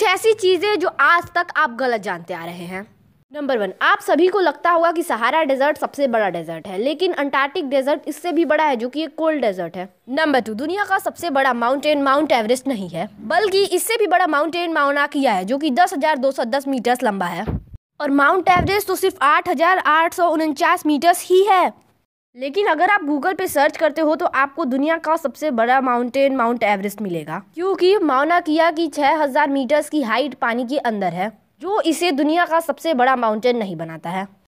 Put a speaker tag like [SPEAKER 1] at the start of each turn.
[SPEAKER 1] कुछ ऐसी चीज़ें
[SPEAKER 2] जो आज तक आप गलत जानते आ रहे हैं नंबर वन आप सभी को लगता होगा कि सहारा डेजर्ट सबसे बड़ा डेजर्ट है लेकिन अंटार्कटिक डेजर्ट इससे भी बड़ा है जो कि एक कोल्ड डेजर्ट है नंबर टू दुनिया का सबसे बड़ा माउंटेन माउंट एवरेस्ट नहीं है बल्कि इससे भी बड़ा माउंटेन माउनाकिया है जो कि 10,210 मीटर लंबा है और माउंट एवरेस्ट तो सिर्फ आठ मीटर्स ही है लेकिन अगर आप गूगल पे सर्च करते हो तो आपको दुनिया का सबसे बड़ा माउंटेन माउंट एवरेस्ट मिलेगा क्योंकि माउना किया की 6000 मीटर्स की हाइट पानी के अंदर है जो इसे दुनिया का सबसे बड़ा माउंटेन नहीं बनाता है